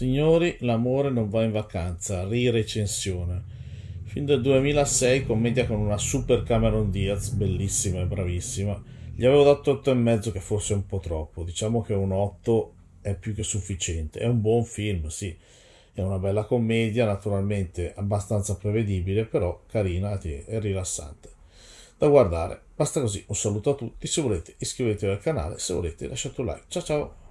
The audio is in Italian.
Signori, l'amore non va in vacanza, ri-recensione. Fin dal 2006 commedia con una super Cameron Diaz, bellissima e bravissima. Gli avevo dato 8,5 che forse è un po' troppo, diciamo che un 8 è più che sufficiente. È un buon film, sì. È una bella commedia, naturalmente abbastanza prevedibile, però carina e rilassante. Da guardare. Basta così, un saluto a tutti, se volete iscrivetevi al canale, se volete lasciate un like. Ciao ciao!